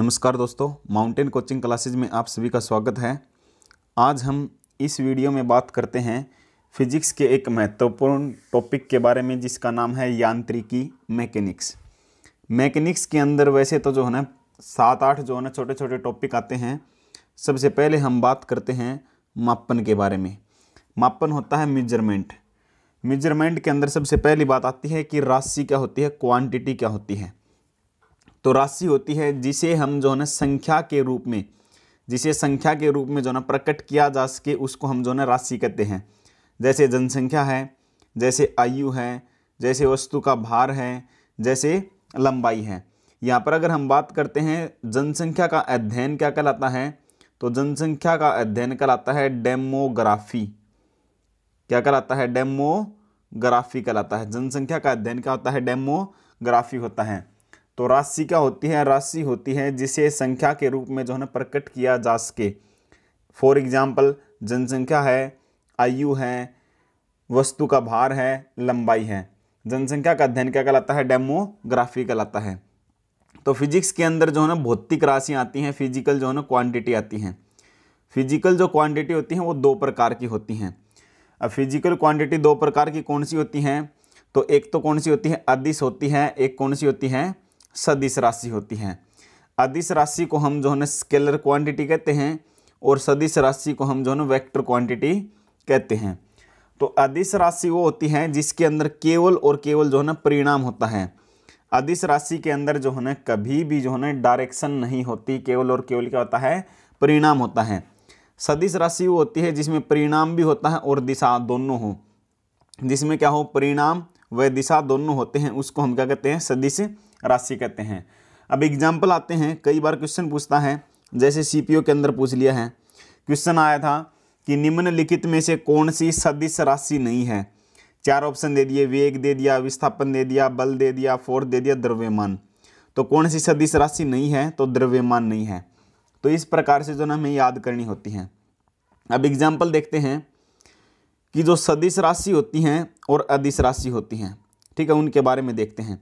नमस्कार दोस्तों mountain coaching classes में आप सभी का स्वागत है आज हम इस वीडियो में बात करते हैं फिजिक्स के एक महत्वपूर्ण टॉपिक के बारे में जिसका नाम है यांत्रिकी मैकेनिक्स मैकेनिक्स के अंदर वैसे तो जो है ना सात आठ जो है ना छोटे छोटे टॉपिक आते हैं सबसे पहले हम बात करते हैं मापन के बारे में मापन होता है मेजरमेंट मेजरमेंट के अंदर सबसे पहली बात आती है कि राशि क्या होती है क्वांटिटी क्या होती है तो राशि होती है जिसे हम जो है ना संख्या के रूप में जिसे संख्या के रूप में जो ना प्रकट किया जा सके उसको हम जो ना राशि कहते हैं जैसे जनसंख्या है जैसे आयु है जैसे वस्तु का भार है जैसे लंबाई है यहाँ पर अगर हम बात करते हैं जनसंख्या का अध्ययन क्या कहलाता है तो जनसंख्या का अध्ययन कहलाता है डेमोग्राफी क्या कहलाता है डेमोग्राफी कहलाता है जनसंख्या का अध्ययन क्या होता है डेमोग्राफी होता है तो राशि क्या होती है राशि होती है जिसे संख्या के रूप में जो है ना प्रकट किया जा सके फॉर एग्जाम्पल जनसंख्या है आयु है वस्तु का भार है लंबाई है जनसंख्या का अध्ययन क्या कहलाता है डेमोग्राफी कहलाता है तो फिजिक्स के अंदर जो है ना भौतिक राशियाँ आती हैं फिजिकल जो है ना क्वांटिटी आती हैं फिजिकल जो क्वांटिटी होती हैं वो दो प्रकार की होती हैं अब फिजिकल क्वांटिटी दो प्रकार की कौन सी होती हैं तो एक तो कौन सी होती है अदिश होती है एक कौन सी होती है सदिश राशि होती हैं अदिश राशि को हम जो है ना स्केलर क्वांटिटी कहते हैं और सदिश राशि को हम जो है ना वैक्टर क्वांटिटी कहते हैं तो अदिश राशि वो होती है जिसके अंदर केवल और केवल जो है ना परिणाम होता है अदिश राशि के अंदर जो है ना कभी भी जो है ना डायरेक्शन नहीं होती केवल और केवल क्या होता है परिणाम होता है सदिश राशि वो होती है जिसमें परिणाम भी होता है और दिशा दोनों हो जिसमें क्या हो परिणाम व दिशा दोनों होते हैं उसको हम क्या कहते हैं सदिश राशि कहते हैं अब एग्जाम्पल आते हैं कई बार क्वेश्चन पूछता है जैसे सी के अंदर पूछ लिया है क्वेश्चन आया था कि निम्नलिखित में से कौन सी सदिश राशि नहीं है चार ऑप्शन दे दिए वेग दे दिया विस्थापन दे दिया बल दे दिया फोर्थ दे दिया द्रव्यमान तो कौन सी सदिश राशि नहीं है तो द्रव्यमान नहीं है तो इस प्रकार से जो ना हमें याद करनी होती है अब एग्जाम्पल देखते हैं कि जो सदिश राशि होती हैं और अदिश राशि होती हैं ठीक है उनके बारे में देखते हैं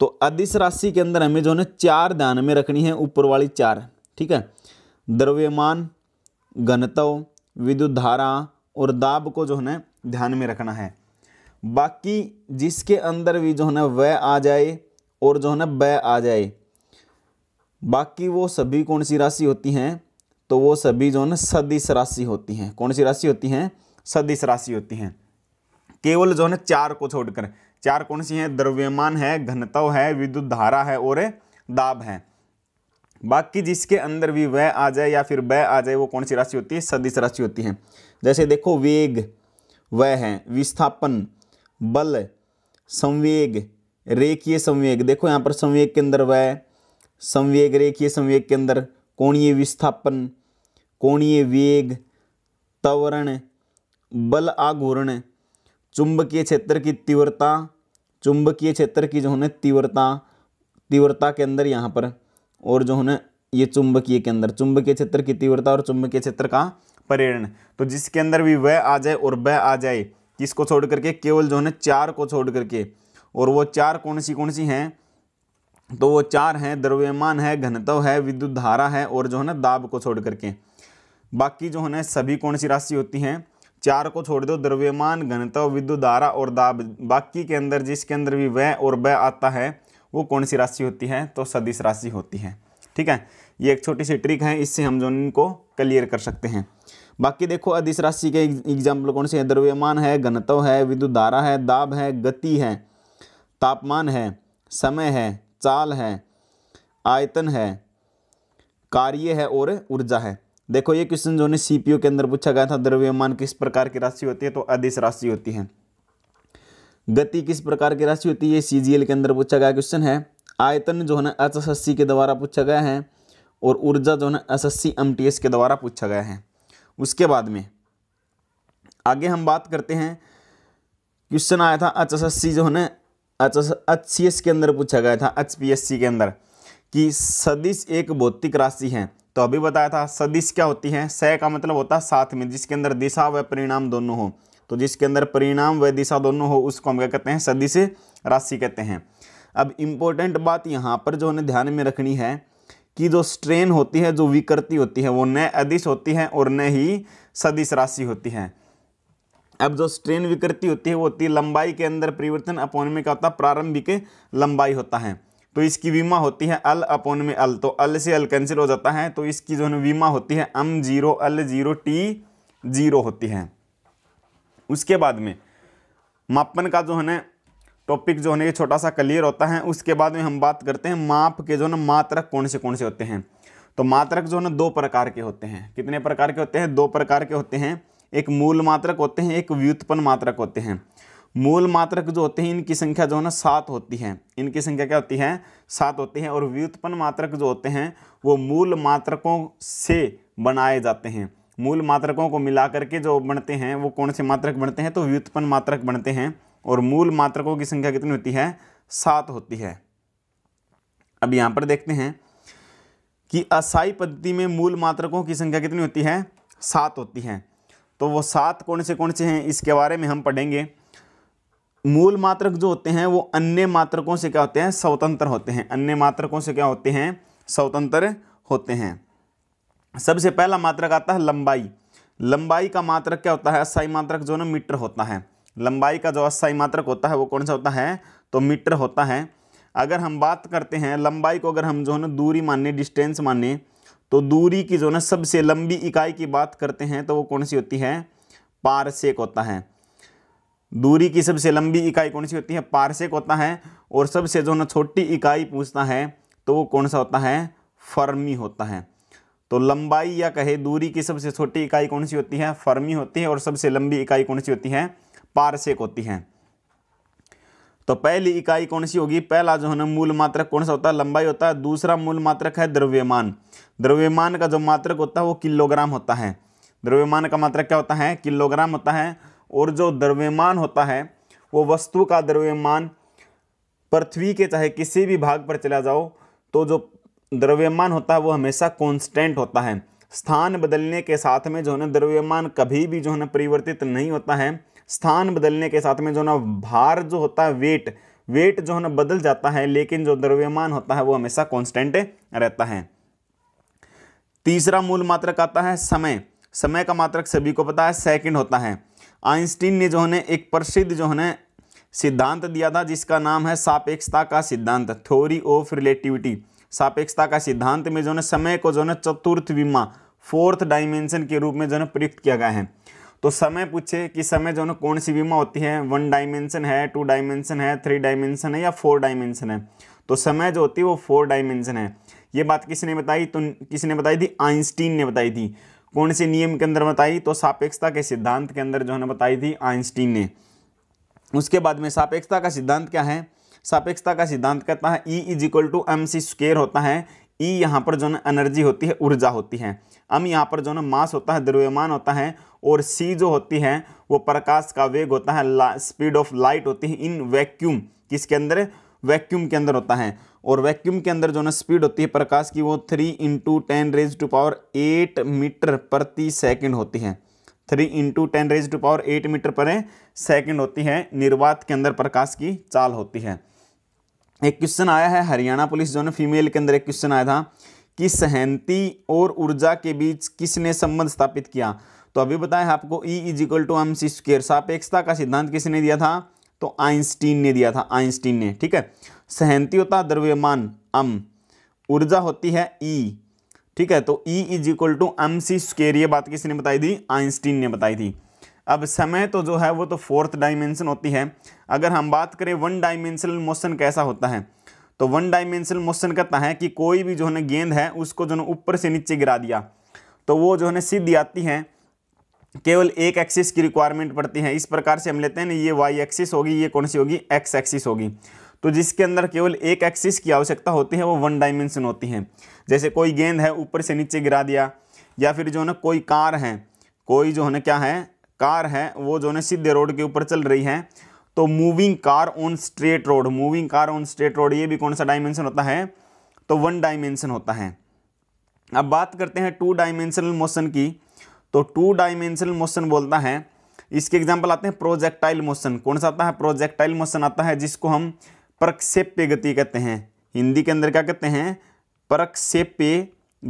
तो अधिस राशि के अंदर हमें जो है चार ध्यान में रखनी है ऊपर वाली चार ठीक है द्रव्यमान घनत्व विद्युत धारा और दाब को जो है ध्यान में रखना है बाकी जिसके अंदर भी जो है वह आ जाए और जो है ना वह आ जाए बाकी वो सभी कौन सी राशि होती हैं तो वो सभी जो है ना सदिश राशि होती हैं कौन सी राशि होती हैं सदिश राशि होती हैं केवल जो है चार को छोड़कर चार कौन सी हैं द्रव्यमान है घनत्व है विद्युत धारा है और दाब है बाकी जिसके अंदर भी वह आ जाए या फिर वह आ जाए वो कौन सी राशि होती है सदिश राशि होती है जैसे देखो वेग वह है विस्थापन बल संवेग रेखीय संवेग देखो यहाँ पर संवेग के अंदर वह संवेग रेखीय संवेग के अंदर कोणीय विस्थापन कोणीय वेग तवरण बल आघूर्ण चुंबकीय क्षेत्र की तीव्रता चुंबकीय क्षेत्र की जो है तीव्रता तीव्रता के अंदर यहाँ पर और जो है ये चुंबकीय के अंदर चुंबकीय क्षेत्र की तीव्रता और चुंबकीय क्षेत्र का प्रेरण तो जिसके अंदर भी वह आ जाए और वह आ जाए किसको छोड़ करके केवल जो है चार को छोड़ करके और वो चार कौन सी कौन सी हैं तो वो चार हैं द्रव्यमान है घनत्व है विद्युत धारा है और जो है ना दाब को छोड़ करके बाकी जो है सभी कौन सी राशि होती हैं चार को छोड़ दो द्रव्यमान घनत्व विद्युत धारा और दाब बाकी के अंदर जिसके अंदर भी वह और वह आता है वो कौन सी राशि होती है तो सदिश राशि होती है ठीक है ये एक छोटी सी ट्रिक है इससे हम जो इनको क्लियर कर सकते हैं बाकी देखो अधिस राशि के एग्जाम्पल कौन से हैं द्रव्यमान है घनत्व है विद्युत धारा है दाब है गति है तापमान है समय है चाल है आयतन है कार्य है और ऊर्जा है देखो ये क्वेश्चन जो ने सी के अंदर पूछा गया था द्रव्यमान किस प्रकार की राशि होती है तो अधिस राशि होती है गति किस प्रकार की राशि होती है सीजीएल के अंदर पूछा गया क्वेश्चन है आयतन जो है ना एस के द्वारा पूछा गया है और ऊर्जा जो है ना एस एस के द्वारा पूछा गया है उसके बाद में आगे हम बात करते हैं क्वेश्चन आया था एच जो है ना एच के अंदर पूछा गया था एच के अंदर कि सदिश एक भौतिक राशि है तो अभी बताया था सदिश क्या होती है सह का मतलब होता है साथ में जिसके अंदर दिशा व परिणाम दोनों हो तो जिसके अंदर परिणाम व दिशा दोनों हो उसको हम क्या कहते हैं सदिश राशि कहते हैं अब इम्पोर्टेंट बात यहाँ पर जो हमें ध्यान में रखनी है कि जो स्ट्रेन होती है जो विकृति होती है वो न अधिश होती है और न ही सदिश राशि होती है अब जो स्ट्रेन विकृति होती है वो होती है लंबाई के अंदर परिवर्तन अपौन में क्या होता है प्रारंभिक लंबाई होता है तो इसकी बीमा होती है अल अपोन में अल तो अल से अल कैंसिल हो जाता है तो इसकी जो है बीमा होती है M zero L zero T zero होती है उसके बाद में मापन का जो है ना टॉपिक जो है ये छोटा सा क्लियर होता है उसके बाद में हम बात करते हैं माप के जो ना मात्रक कौन से कौन से होते हैं तो मात्रक जो है ना दो प्रकार के होते हैं कितने प्रकार के होते हैं दो प्रकार के होते हैं एक मूल मात्रक होते हैं एक व्युत्पन्न मात्रक होते हैं मूल मात्रक जो होते हैं इनकी संख्या जो है ना सात होती है इनकी संख्या क्या होती है सात होती है और व्युत्पन्न मात्रक जो होते हैं वो मूल मात्रकों से बनाए जाते हैं मूल मात्रकों को मिला करके जो बनते हैं वो कौन से मात्रक बनते हैं तो व्युत्पन्न मात्रक बनते हैं और मूल मात्रकों की संख्या कितनी होती है सात होती है अब यहाँ पर देखते हैं कि असाई पद्धति में मूल मात्रकों की संख्या कितनी होती है सात होती है तो वो सात कौन से कौन से हैं इसके बारे में हम पढ़ेंगे मूल मात्रक जो होते हैं वो अन्य मात्रकों से क्या होते हैं स्वतंत्र होते हैं अन्य मात्रकों से क्या होते हैं स्वतंत्र होते हैं सबसे पहला मात्रक आता है लंबाई लंबाई का मात्रक क्या होता है अस्थाई मात्रक जो ना मीटर होता है लंबाई का जो अस्थाई मात्रक होता है वो कौन सा होता है तो मीटर होता है अगर हम बात करते हैं लंबाई को अगर हम जो है ना दूरी माने डिस्टेंस माने तो दूरी की जो ना सबसे लंबी इकाई की बात करते हैं तो वो कौन सी होती है पारसेक होता है दूरी की सबसे लंबी इकाई कौन सी होती है पारसेक होता है और सबसे जो ना छोटी इकाई पूछता है तो वो कौन सा होता है फर्मी होता है तो लंबाई या कहे दूरी की सबसे छोटी इकाई कौन सी होती है फर्मी होती है और सबसे लंबी इकाई कौन सी होती है पारसेक होती है तो पहली इकाई कौन सी होगी पहला जो है ना मूल मात्रक कौन सा होता है लंबाई होता है दूसरा मूल मात्रक है द्रव्यमान द्रव्यमान का जो मात्रक होता है वो किलोग्राम होता है द्रव्यमान का मात्रक क्या होता है किलोग्राम होता है और जो द्रव्यमान होता है वो वस्तु का द्रव्यमान पृथ्वी के चाहे किसी भी भाग पर चला जाओ तो जो द्रव्यमान होता है वो हमेशा कॉन्स्टेंट होता है स्थान बदलने के साथ में जो है ना द्रव्यमान कभी भी जो है ना परिवर्तित नहीं होता है स्थान बदलने के साथ में जो ना भार जो होता है वेट वेट जो है ना बदल जाता है लेकिन जो द्रव्यमान होता है वो हमेशा कॉन्स्टेंट रहता है तीसरा मूल मात्रक आता है समय समय का मात्रक सभी को पता है सेकंड होता है आइंस्टीन ने जो है एक प्रसिद्ध जो है सिद्धांत दिया था जिसका नाम है सापेक्षता का सिद्धांत थ्योरी ऑफ रिलेटिविटी सापेक्षता का सिद्धांत में जो है समय को जो है चतुर्थ विमा फोर्थ डायमेंशन के रूप में जो है प्रयुक्त किया गया है तो समय पूछे कि समय जो है कौन सी बीमा होती है वन डायमेंशन है टू डायमेंशन है थ्री डायमेंशन है या फोर डायमेंशन है तो समय जो होती है वो फोर डायमेंशन है ये बात किसने बताई तो किसने बताई थी आइंस्टीन ने बताई थी कौन से नियम के अंदर बताई तो सापेक्षता के सिद्धांत के अंदर जो है ना बताई थी आइंस्टीन ने उसके बाद में सापेक्षता का सिद्धांत क्या है सापेक्षता का सिद्धांत कहता है E is equal to M C square होता है ई e यहाँ पर जो ना एनर्जी होती है ऊर्जा होती है एम यहाँ पर जो ना मास होता है द्रव्यमान होता है और सी जो होती है वो प्रकाश का वेग होता है स्पीड ऑफ लाइट होती है इन वैक्यूम किसके अंदर वैक्यूम के अंदर होता है और वैक्यूम के अंदर जो ना स्पीड होती है प्रकाश की वो three into ten raise to power eight meter प्रति सेकंड होती है three into ten raise to power eight meter per second होती है निर्वात के अंदर प्रकाश की चाल होती है एक क्वेश्चन आया है हरियाणा पुलिस जो ना फीमेल के अंदर एक क्वेश्चन आया था कि सहंती और ऊर्जा के बीच किसने संबंध स्थापित किया तो अभी बताया आपको E is equal to M C square सापेक्षता का सिद्धांत किसने दिया था तो आइंस्टीन ने दिया था आइंस्टीन ने ठीक है सहनती होता द्रव्यमान अम ऊर्जा होती है ई e, ठीक है तो E is equal to M C square ये बात ने बताई थी आइंस्टीन ने बताई थी अब समय तो जो है वो तो फोर्थ डायमेंशन होती है अगर हम बात करें वन डायमेंशनल मोशन कैसा होता है तो वन डायमेंशनल मोशन कहता है कि कोई भी जो है गेंद है उसको जो है ऊपर से नीचे गिरा दिया तो वो जो है सीधी आती है केवल एक एक्सिस की रिक्वायरमेंट पड़ती है इस प्रकार से हम लेते हैं ना ये वाई एक्सिस होगी ये कौन सी होगी एक्स एक्सिस होगी तो जिसके अंदर केवल एक एक्सिस की आवश्यकता होती है वो वन डायमेंशन होती है जैसे कोई गेंद है ऊपर से नीचे गिरा दिया या फिर जो है ना कोई कार है कोई जो है ना क्या है कार है वो जो है सीधे रोड के ऊपर चल रही है तो moving car on straight road moving car on straight road ये भी कौन सा डायमेंशन होता है तो वन डायमेंशन होता है अब बात करते हैं टू डायमेंशनल मोशन की तो टू डायमेंशनल मोशन बोलता है इसके एग्जाम्पल आते हैं प्रोजेक्टाइल मोशन कौन सा आता है प्रोजेक्टाइल मोशन आता है जिसको हम प्रक्षेप्य गति कहते हैं हिंदी के अंदर क्या कहते हैं प्रक्षेप्य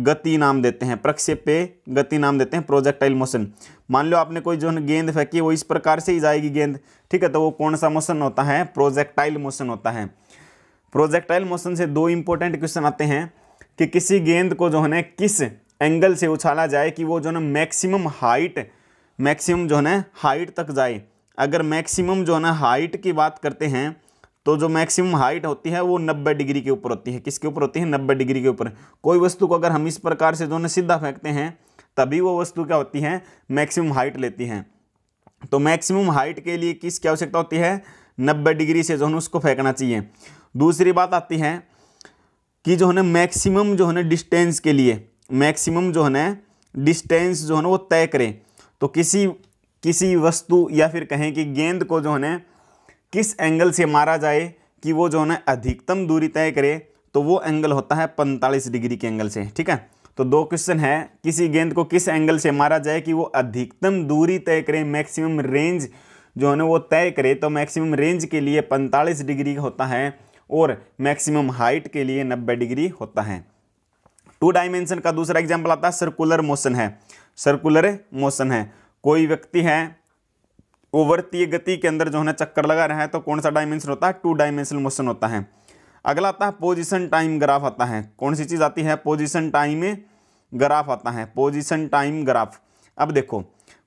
गति नाम देते हैं प्रक्षेप्य गति नाम देते हैं प्रोजेक्टाइल मोशन मान लो आपने कोई जो है गेंद फेंकी वो इस प्रकार से ही जाएगी गेंद ठीक है तो वो कौन सा मोशन होता है प्रोजेक्टाइल मोशन होता है प्रोजेक्टाइल मोशन से दो इंपॉर्टेंट क्वेश्चन आते हैं कि किसी गेंद को जो है किस एंगल से उछाला जाए कि वो जो ना मैक्सिमम हाइट मैक्सिमम जो है ना हाइट तक जाए अगर मैक्सिमम जो है ना हाइट की बात करते हैं तो जो मैक्सिमम हाइट होती है वो नब्बे डिग्री के ऊपर होती है किसके ऊपर होती है नब्बे डिग्री के ऊपर कोई वस्तु को अगर हम इस प्रकार से जो ना सीधा फेंकते हैं तभी वो वस्तु क्या होती है मैक्सिमम हाइट लेती है तो मैक्सिमम हाइट के लिए किस क्या आवश्यकता होती है नब्बे डिग्री से जो है उसको फेंकना चाहिए दूसरी बात आती है कि जो है मैक्सिमम जो है डिस्टेंस के लिए मैक्सिमम जो है ना डिस्टेंस जो है ना वो तय करें तो किसी किसी वस्तु या फिर कहें कि गेंद को जो है ना किस एंगल से मारा जाए कि वो जो है ना अधिकतम दूरी तय करे तो वो एंगल होता है पैंतालीस डिग्री के एंगल से ठीक है तो दो क्वेश्चन है किसी गेंद को किस एंगल से मारा जाए कि वो अधिकतम दूरी तय करे मैक्सिमम रेंज जो है ना वो तय करे तो मैक्सिमम रेंज के लिए पैंतालीस डिग्री होता है और मैक्सिमम हाइट के लिए नब्बे डिग्री होता है टू डायमेंशन का दूसरा एग्जाम्पल आता है सर्कुलर मोशन है सर्कुलर मोशन है कोई व्यक्ति है वो गति के अंदर जो है चक्कर लगा रहा है तो कौन सा डायमेंशन होता है टू डायमेंशनल मोशन होता है अगला आता है पोजिशन टाइम ग्राफ आता है कौन सी चीज़ आती है पोजिशन टाइम ग्राफ आता है पोजिशन टाइम ग्राफ अब देखो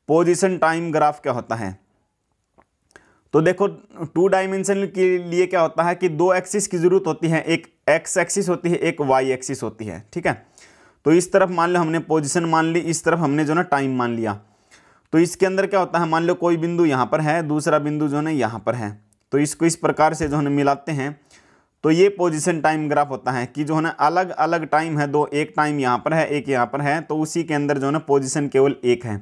पोजिशन टाइम ग्राफ क्या होता है तो देखो टू डायमेंशन के लिए क्या होता है कि दो एक्सिस की ज़रूरत होती है एक एक्स एक्सिस होती है एक वाई एक्सिस होती है ठीक है तो इस तरफ मान लो हमने पोजिशन मान ली इस तरफ हमने जो ना टाइम मान लिया तो इसके अंदर क्या होता है मान लो कोई बिंदु यहाँ पर है दूसरा बिंदु जो है यहाँ पर है तो इसको इस प्रकार से जो है मिलाते हैं तो ये पोजीशन टाइम ग्राफ होता है कि जो है ना अलग अलग टाइम है दो एक टाइम यहाँ पर है एक यहाँ पर है तो उसी के अंदर जो है ना पोजीशन केवल एक है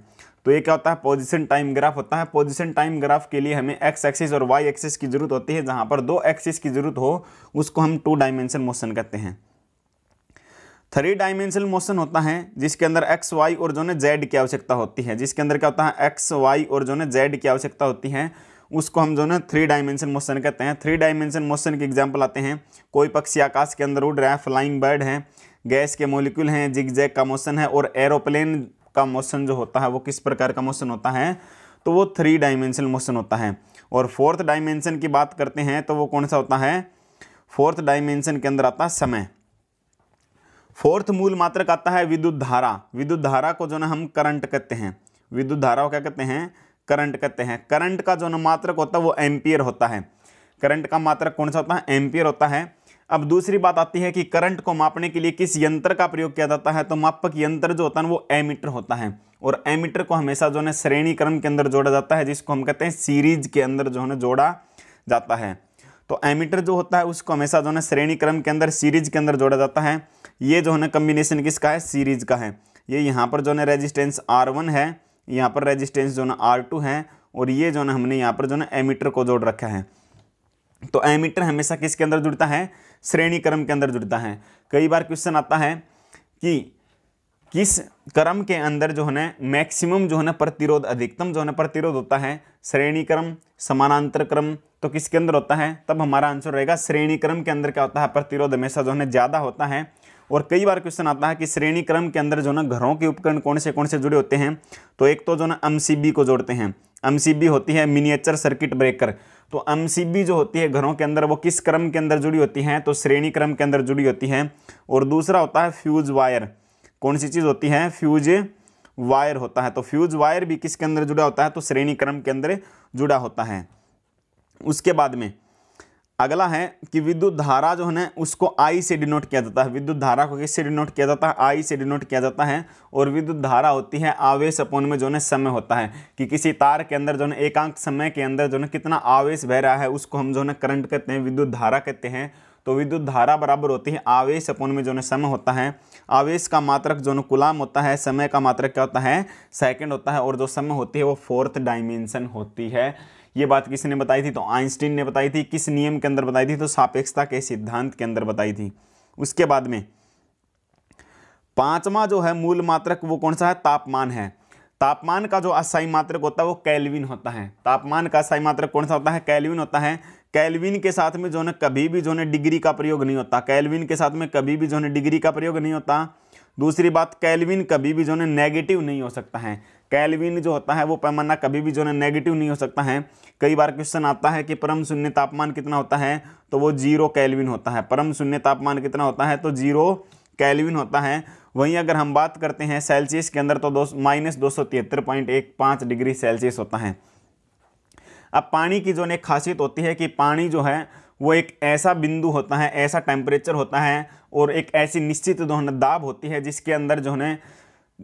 तो ये क्या होता है पोजीशन टाइम ग्राफ होता है पोजीशन टाइम ग्राफ के लिए हमें एक्स एक्सिस और वाई एक्सिस की जरूरत होती है जहाँ पर दो एक्सिस की जरूरत हो उसको हम टू डायमेंशन मोशन कहते हैं थ्री डायमेंशनल मोशन होता है जिसके अंदर एक्स वाई और जो है जेड की आवश्यकता होती है जिसके अंदर क्या होता है एक्स वाई और जो है जेड की आवश्यकता होती है उसको हम जो है थ्री डायमेंशन मोशन कहते हैं थ्री डायमेंशन मोशन के एग्जाम्पल आते हैं कोई पक्षी आकाश के अंदर उड़ रहा है फ्लाइंग बर्ड है गैस के मोलिक्यूल हैं जिग जैग का मोशन है और एरोप्लेन का मोशन जो होता है वो किस प्रकार का मोशन होता है तो वो थ्री डायमेंशनल मोशन होता है और फोर्थ डायमेंशन की बात करते हैं तो वो कौन सा होता है फोर्थ डायमेंशन के अंदर आता है समय फोर्थ मूल मात्रक आता है विद्युत धारा विद्युत धारा को जो ना हम करंट कहते हैं विद्युत धारा को क्या कहते हैं करंट कहते हैं करंट का जो ना मात्रक होता है वो एम्पियर होता है करंट का मात्रक कौन सा होता है एम्पियर होता है अब दूसरी बात आती है कि करंट को मापने के लिए किस यंत्र का प्रयोग किया जाता है तो मापक यंत्र जो होता है वो एमीटर होता है और एमीटर को हमेशा जो है श्रेणी क्रम के अंदर जोड़ा जाता है जिसको हम कहते हैं सीरीज के अंदर जो है जोड़ा जाता है तो एमीटर जो होता है उसको हमेशा जो है श्रेणी क्रम के अंदर सीरीज के अंदर जोड़ा जाता है ये जो है ना कम्बिनेशन किसका है सीरीज का है ये यहाँ पर जो है रेजिस्टेंस आर वन है यहाँ पर रेजिस्टेंस जो ना आर टू है और ये जो ना हमने यहाँ पर जो ना एमीटर को जोड़ रखा है तो एमीटर हमेशा किसके अंदर जुड़ता है श्रेणी क्रम के अंदर जुड़ता है कई बार क्वेश्चन आता है कि किस क्रम के अंदर जो है मैक्सिमम जो है ना प्रतिरोध अधिकतम जो है ना प्रतिरोध होता है श्रेणी क्रम समानांतर क्रम तो किसके अंदर होता है तब हमारा आंसर रहेगा श्रेणी क्रम के अंदर क्या होता है प्रतिरोध हमेशा जो है ज़्यादा होता है और कई बार क्वेश्चन आता है कि श्रेणी क्रम के अंदर जो ना घरों के उपकरण कौन से कौन से जुड़े होते हैं तो एक तो जो ना एम को जोड़ते हैं एम होती है मिनिएचर सर्किट ब्रेकर तो एम जो होती है घरों के अंदर वो किस क्रम के अंदर जुड़ी होती हैं तो श्रेणी क्रम के अंदर जुड़ी होती हैं और दूसरा होता है फ्यूज वायर कौन सी चीज़ होती है फ्यूज वायर होता है तो फ्यूज वायर भी किसके अंदर जुड़ा होता है तो श्रेणी क्रम के अंदर जुड़ा होता है उसके बाद में अगला है कि विद्युत धारा जो है उसको आई से डिनोट किया जाता है विद्युत धारा को किससे डिनोट किया जाता है आई से डिनोट किया जाता है और विद्युत धारा होती है आवेश अपोन में जो है समय होता है कि किसी तार के अंदर जो है एकांक समय के अंदर जो है कितना आवेश बह रहा है उसको हम जो है करंट कहते हैं विद्युत धारा कहते हैं तो विद्युत धारा बराबर होती है आवेश अपोन में जो है समय होता है आवेश का मात्रक जो कुलाम होता है समय का मात्रक क्या होता है सेकेंड होता है और जो समय होती है वो फोर्थ डायमेंशन होती है ये बात किसने बताई थी तो आइंस्टीन ने बताई थी किस नियम के अंदर बताई थी तो सापेक्षता के सिद्धांत के अंदर बताई थी उसके बाद में पांचवा जो है मूल मात्रक वो कौन सा है तापमान है तापमान का जो असाई मात्रक होता है वो कैलविन होता है तापमान का असाई मात्रक कौन सा होता है कैलविन होता है कैलविन के साथ में जो है कभी भी जो है डिग्री का प्रयोग नहीं होता कैलविन के साथ में कभी भी जो है डिग्री का प्रयोग नहीं होता दूसरी बात कैलविन कभी भी जो है नेगेटिव नहीं हो सकता है कैलविन जो होता है वो पैमाना कभी भी जो है नेगेटिव नहीं हो सकता है कई बार क्वेश्चन आता है कि परम शून्य तापमान कितना होता है तो वो जीरो कैलविन होता है परम शून्य तापमान कितना होता है तो जीरो कैलविन होता है वहीं अगर हम बात करते हैं सेल्सियस के अंदर तो दो माइनस दो सौ तिहत्तर पॉइंट एक पाँच डिग्री सेल्सियस होता है अब पानी की जो एक खासियत होती है कि पानी जो है वो एक ऐसा बिंदु होता है ऐसा टेम्परेचर होता है और एक ऐसी निश्चित जो है दाब होती है जिसके अंदर जो है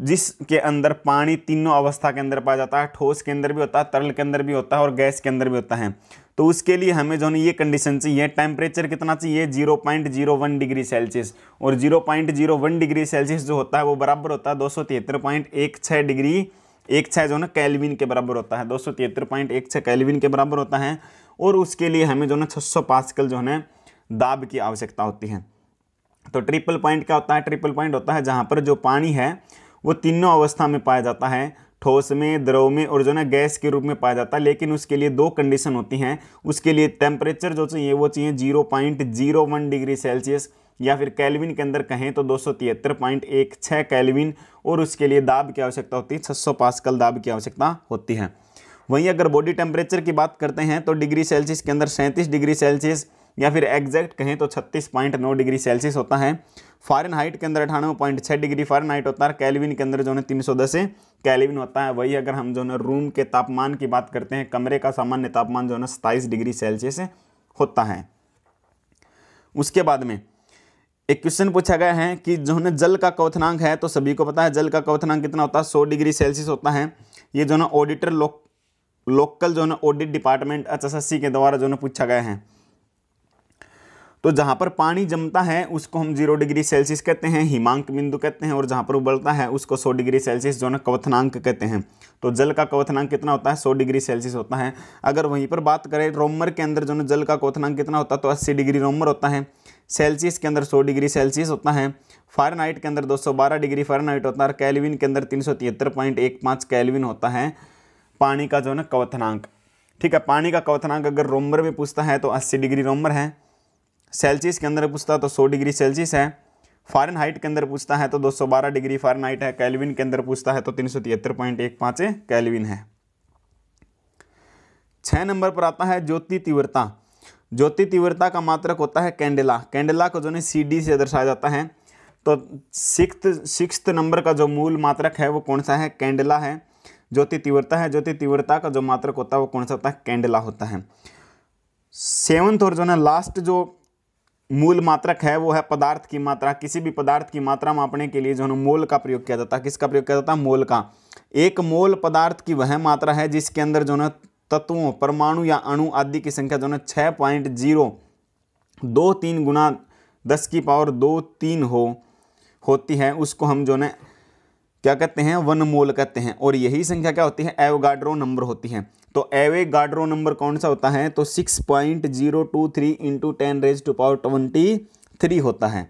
जिसके अंदर पानी तीनों अवस्था के अंदर पाया जाता है ठोस के अंदर भी होता है तरल के अंदर भी होता है और गैस के अंदर भी होता है तो उसके लिए हमें जो है ये कंडीशन चाहिए टेम्परेचर कितना चाहिए zero point zero one degree Celsius और zero point zero one degree Celsius जो होता है वो बराबर होता है दो सौ तिहत्तर पॉइंट एक छः डिग्री एक छः जो है ना कैलविन के बराबर होता है दो सौ तिहत्तर पॉइंट एक छः कैलविन के बराबर होता है और उसके लिए हमें जो है ना छः सौ पास्कल जो है ना दाब की आवश्यकता होती है तो ट्रिपल पॉइंट क्या होता है ट्रिपल पॉइंट होता है जहाँ पर जो पानी है वो तीनों अवस्था में पाया जाता है ठोस में द्रव में और जो ना गैस के रूप में पाया जाता है लेकिन उसके लिए दो कंडीशन होती हैं उसके लिए टेम्परेचर जो चाहिए वो चाहिए zero point zero one degree Celsius या फिर कैलविन के अंदर कहें तो दो सौ तिहत्तर पॉइंट एक छः कैलविन और उसके लिए दाब की आवश्यकता होती है छः सौ पास्कल दाब की आवश्यकता होती है वहीं अगर बॉडी टेम्परेचर की बात करते हैं तो डिग्री सेल्सियस के अंदर सैंतीस डिग्री सेल्सियस या फिर एग्जैक्ट कहें तो छत्तीस पॉइंट नौ डिग्री सेल्सियस होता है फॉरन हाइट के अंदर अठानवे पॉइंट छः डिग्री फॉरन हाइट होता है कैलविन के अंदर जो है तीन सौ दस कैलविन होता है वही अगर हम जो है रूम के तापमान की बात करते हैं कमरे का सामान्य तापमान जो है सताईस डिग्री सेल्सियस होता है उसके बाद में एक क्वेश्चन पूछा गया है कि जो है जल का कौथनांक है तो सभी को पता है जल का कौथनांक कितना होता है सौ डिग्री सेल्सियस होता है ये जो है ऑडिटर लोक लोकल जो है ऑडिट डिपार्टमेंट एच के द्वारा जो है पूछा गया है तो जहाँ पर पानी जमता है उसको हम जीरो डिग्री सेल्सियस कहते हैं हिमांक बिंदु कहते हैं और जहाँ पर उबलता है उसको सौ डिग्री सेल्सियस जो ना कवथनांक कहते हैं तो जल का कवथनांक कितना होता है सौ डिग्री सेल्सियस होता है अगर वहीं पर बात करें रोमर के अंदर जो ना जल का कवथनांक कितना होता है तो अस्सी डिग्री रोमर होता है सेल्सियस के अंदर सौ डिग्री सेल्सियस होता है फारेनहाइट के अंदर बारह डिग्री फारेनहाइट होता है और कैलविन के अंदर तीन सौ तिहत्तर पॉइंट एक पाँच कैलविन होता है पानी का जो है ना क्वथनांक ठीक है पानी का कवथनांक अगर रोमर में पूछता है तो अस्सी डिग्री रोमर है सेल्सियस के अंदर पूछता तो सौ डिग्री सेल्सियस है फॉरन हाइट के अंदर पूछता है तो 212 डिग्री फॉरन हाइट है कैलविन के अंदर पूछता है तो तीन सौ तिहत्तर पॉइंट एक पाँच कैलविन है छः नंबर पर आता है ज्योति तीव्रता ज्योति तीव्रता का मात्रक होता है कैंडेला कैंडेला को जो है सी डी से दर्शाया जाता है तो सिक्स सिक्स नंबर का जो मूल मात्रक है वो कौन सा है कैंडेला है ज्योति तीव्रता है ज्योति तीव्रता का जो मात्रक होता है वो कौन सा होता है कैंडेला होता है सेवन्थ और जो है लास्ट जो मूल मात्रक है वो है पदार्थ की मात्रा किसी भी पदार्थ की मात्रा मापने के लिए जो है मोल का प्रयोग किया जाता है किसका प्रयोग किया जाता है मोल का एक मोल पदार्थ की वह मात्रा है जिसके अंदर जो है तत्वों परमाणु या अणु आदि की संख्या जो है छः पॉइंट जीरो दो तीन गुना दस की पावर दो तीन हो होती है उसको हम जो है क्या कहते हैं वन मोल कहते हैं और यही संख्या क्या होती है एवगाड्रो नंबर होती है तो एवे गार्डरो नंबर कौन सा होता है तो six point zero two three into ten raise to power twenty three होता है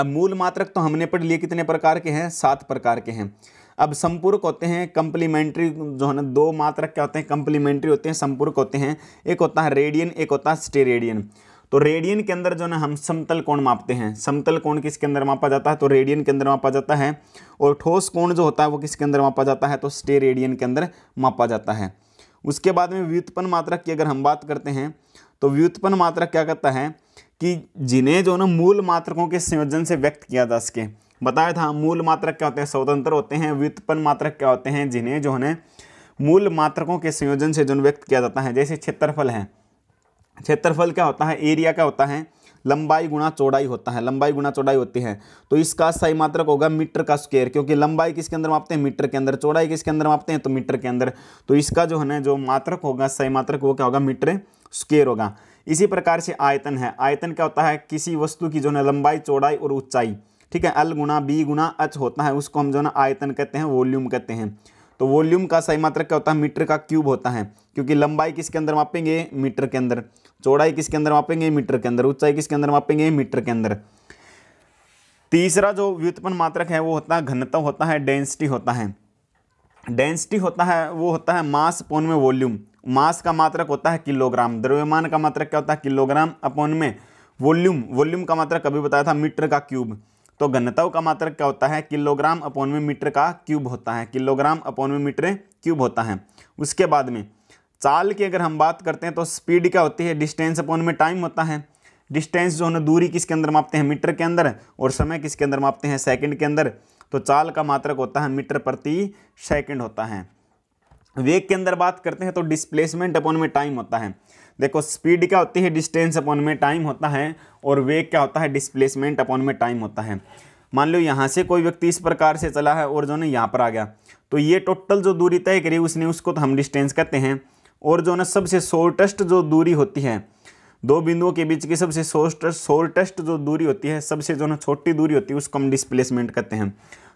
अब मूल मात्रक तो हमने पढ़ लिए कितने प्रकार के हैं सात प्रकार के हैं अब संपूर्क होते हैं कंप्लीमेंट्री जो है ना दो मात्रक क्या होते हैं कंप्लीमेंट्री होते हैं संपूर्क होते हैं एक होता है रेडियन एक होता है स्टेरेडियन तो रेडियन के अंदर जो ना हम समतल कोण मापते हैं समतल कोण किसके अंदर मापा जाता है तो रेडियन के अंदर मापा जाता है और ठोस कोण जो होता है वो किसके अंदर मापा जाता है तो स्टे रेडियन के अंदर मापा जाता है उसके बाद में व्युत्पन्न मात्रक की अगर हम बात करते हैं तो व्युत्पन्न मात्रक क्या कहता है कि जिन्हें जो ना मूल मात्रकों के संयोजन से व्यक्त किया जा सके बताया था मूल मात्रक क्या होते हैं स्वतंत्र होते हैं व्युत्पन्न मात्रक क्या होते हैं जिन्हें जो है मूल मात्रकों के संयोजन से जो व्यक्त किया जाता है जैसे क्षेत्रफल है क्षेत्रफल क्या होता है एरिया क्या होता है लंबाई गुणा चौड़ाई होता है लंबाई गुणा चौड़ाई होती है तो इसका सही मात्रक होगा मीटर का स्क्वायर क्योंकि लंबाई किसके अंदर मापते हैं मीटर के अंदर चौड़ाई किसके अंदर मापते हैं तो मीटर के अंदर तो इसका जो है ना जो मात्रक होगा सही मात्रक वो क्या होगा मीटर स्क्वेयर होगा इसी प्रकार से आयतन है आयतन क्या होता है किसी वस्तु की जो है लंबाई चौड़ाई और ऊंचाई ठीक है एल गुणा बी गुणा अच होता है उसको हम जो ना आयतन कहते हैं वॉल्यूम कहते हैं तो वॉल्यूम का सही मात्रक क्या होता है मीटर का क्यूब होता है क्योंकि लंबाई किसके अंदर मापेंगे मीटर के अंदर चौड़ाई किसके अंदर मापेंगे मीटर के अंदर ऊंचाई किसके अंदर मापेंगे मीटर के अंदर तीसरा जो व्युत्पन्न मात्रक है वो होता है घनत्व होता है डेंसिटी होता है डेंसिटी होता है वो होता है मास अपॉन में वॉल्यूम मास का मात्रक होता है किलोग्राम द्रव्यमान का मात्रक क्या होता है किलोग्राम अपॉन में वॉल्यूम वॉल्यूम का मात्रक कभी बताया था मीटर का क्यूब तो घनत्व का मात्रक क्या होता है किलोग्राम अपॉन में मीटर का क्यूब होता है किलोग्राम अपॉन में मीटर क्यूब होता है उसके बाद में चाल की अगर हम बात करते हैं तो स्पीड क्या होती है डिस्टेंस अपॉन में टाइम होता है डिस्टेंस जो है दूरी किसके अंदर मापते हैं मीटर के अंदर और समय किसके अंदर मापते हैं सेकंड के अंदर तो चाल का मात्रक होता है मीटर प्रति सेकंड होता है वेग के अंदर बात करते हैं तो डिस्प्लेसमेंट अपॉन में टाइम होता है देखो स्पीड क्या होती है डिस्टेंस अपॉन में टाइम होता है और वेग क्या होता है डिस्प्लेसमेंट अपॉन में टाइम होता है मान लो यहाँ से कोई व्यक्ति इस प्रकार से चला है और जो है यहाँ पर आ गया तो ये टोटल जो दूरी तय करी उसने उसको तो हम डिस्टेंस कहते हैं और जो ना सबसे शॉर्टेस्ट जो दूरी होती है दो बिंदुओं के बीच की सबसे शॉर्टेस्ट जो दूरी होती है सबसे जो ना छोटी दूरी होती है उसको हम डिस्प्लेसमेंट कहते हैं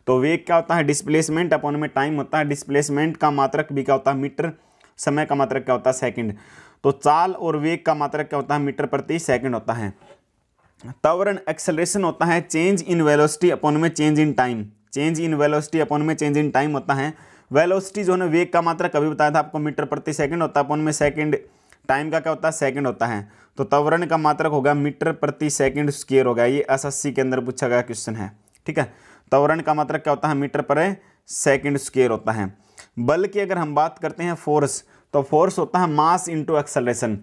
तो वेग क्या होता है डिस्प्लेसमेंट अपॉन में टाइम होता है डिस्प्लेसमेंट का मात्रक भी क्या होता है मीटर समय का मात्रक क्या होता है सेकंड तो चाल और वेग का मात्रक क्या होता है मीटर प्रति सेकंड होता है तवरण एक्सेलरेशन होता है चेंज इन वेलोसिटी अपॉन में change in time change in velocity upon में चेंज इन टाइम होता है वेलोसिटी जो है वेग का मात्रा कभी बताया था आपको मीटर प्रति सेकंड होता है अपन में सेकंड टाइम का क्या होता है सेकंड होता है तो त्वरण का मात्रक होगा मीटर प्रति सेकंड स्केयर होगा ये सी के अंदर पूछा गया क्वेश्चन है ठीक है त्वरण का मात्रक क्या होता है मीटर पर सेकंड स्केयर होता है बल की अगर हम बात करते हैं फोर्स तो फोर्स होता है मास इंटू एक्सेलरेशन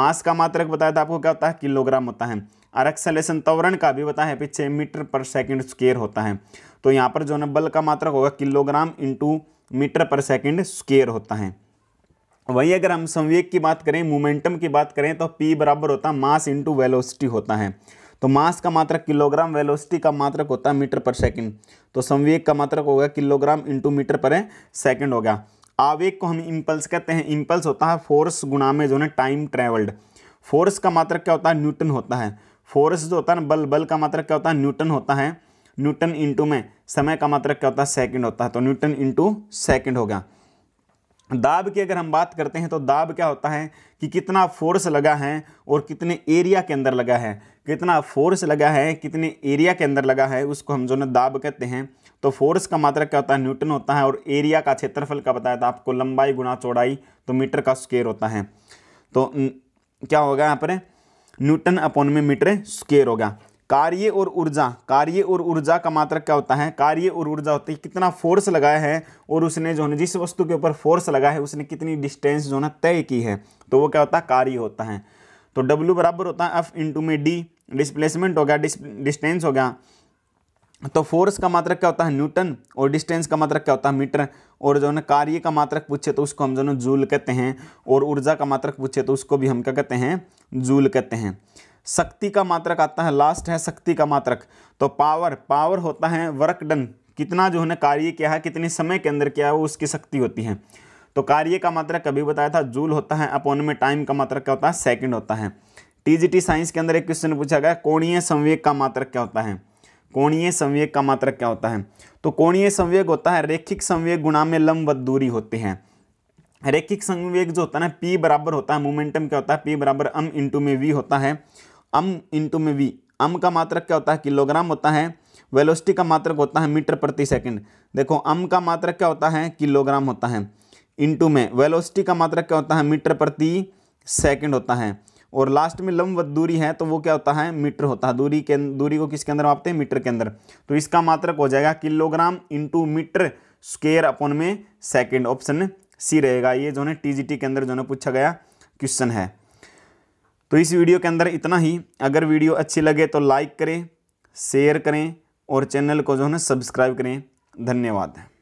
मास का मात्रक बताया था आपको क्या होता है किलोग्राम होता है और एक्सलेशन त्वरण का भी बताया पीछे मीटर पर सेकेंड स्केयर होता है तो यहाँ पर जो है बल का मात्रक होगा kilogram into meter per second square होता है वहीं अगर हम संवेग की बात करें मोमेंटम की बात करें तो पी बराबर होता है मास इंटू वेलोसिटी होता है तो मास का मात्रक किलोग्राम वेलोसिटी का मात्रक होता है मीटर पर सेकंड तो संवेग का मात्रक होगा kilogram into meter per second होगा आवेग को हम इम्पल्स कहते हैं इम्पल्स होता है फोर्स गुना में जो है टाइम ट्रेवल्ड फोर्स का मात्रक क्या होता है न्यूटन होता है फोर्स जो होता है ना बल बल का मात्रक क्या होता है न्यूटन होता है न्यूटन इंटू में समय का मात्रक क्या होता है सेकंड होता है तो न्यूटन इंटू सेकंड हो गया दाब की अगर हम बात करते हैं तो दाब क्या होता है कि कितना फोर्स लगा है और कितने एरिया के अंदर लगा है कितना फोर्स लगा है कितने एरिया के अंदर लगा है उसको हम जो ना दाब कहते हैं तो फोर्स का मात्रक क्या होता है न्यूटन होता है और एरिया का क्षेत्रफल का बताया था आपको लंबाई गुना चौड़ाई तो मीटर का स्केयर होता है तो क्या होगा यहाँ पर न्यूटन अपॉन में मीटर स्केयर होगा कार्य और ऊर्जा कार्य और ऊर्जा का मात्रक क्या होता है कार्य और ऊर्जा होती है कितना फोर्स लगाया है और उसने जो है जिस वस्तु के ऊपर फोर्स लगाया है उसने कितनी डिस्टेंस जो है तय की है तो वो क्या होता है कार्य होता है तो डब्ल्यू बराबर होता है एफ इंटू में डी डिस्प्लेसमेंट हो गया डिस्टेंस हो गया तो फोर्स का मात्रक क्या होता है न्यूटन और डिस्टेंस का मात्रक क्या होता है मीटर और जो है कार्य का मात्रक पूछे तो उसको हम जो है जूल कहते हैं और ऊर्जा का मात्रक पूछे तो उसको भी हम क्या कहते हैं जूल कहते हैं शक्ति का मात्रक आता है लास्ट है शक्ति का मात्रक तो पावर पावर होता है वर्क डन कितना जो है कार्य किया है कितने समय के अंदर किया है वो उसकी शक्ति होती है तो कार्य का मात्रक कभी बताया था जूल होता है अपोन में टाइम का मात्रक क्या होता है सेकंड होता है टीजीटी साइंस के अंदर एक क्वेश्चन पूछा गया कोणीय संवेग का मात्रक क्या होता है कोणीय संवेग का मात्रक क्या होता है तो कोणीय संवेग होता है रेखिक संवेग गुणा में लंब दूरी होती है रेखिक संवेग जो होता है ना पी बराबर होता है मोमेंटम क्या होता है पी बराबर एम इंटू में वी होता है अम इंटू में वी अम का मात्रक क्या होता है किलोग्राम होता है वेलोसिटी का मात्रक होता है मीटर प्रति सेकंड देखो अम का मात्रक क्या होता है किलोग्राम होता है इंटू में वेलोसिटी का मात्रक क्या होता है मीटर प्रति सेकंड होता है और लास्ट में लंब दूरी है तो वो क्या होता है मीटर होता है दूरी के दूरी को किसके अंदर मापते हैं मीटर के अंदर तो इसका मात्रक हो जाएगा kilogram into meter square upon में सेकेंड ऑप्शन सी रहेगा ये जो है टी के अंदर जो है पूछा गया क्वेश्चन है तो इस वीडियो के अंदर इतना ही अगर वीडियो अच्छी लगे तो लाइक करें शेयर करें और चैनल को जो है सब्सक्राइब करें धन्यवाद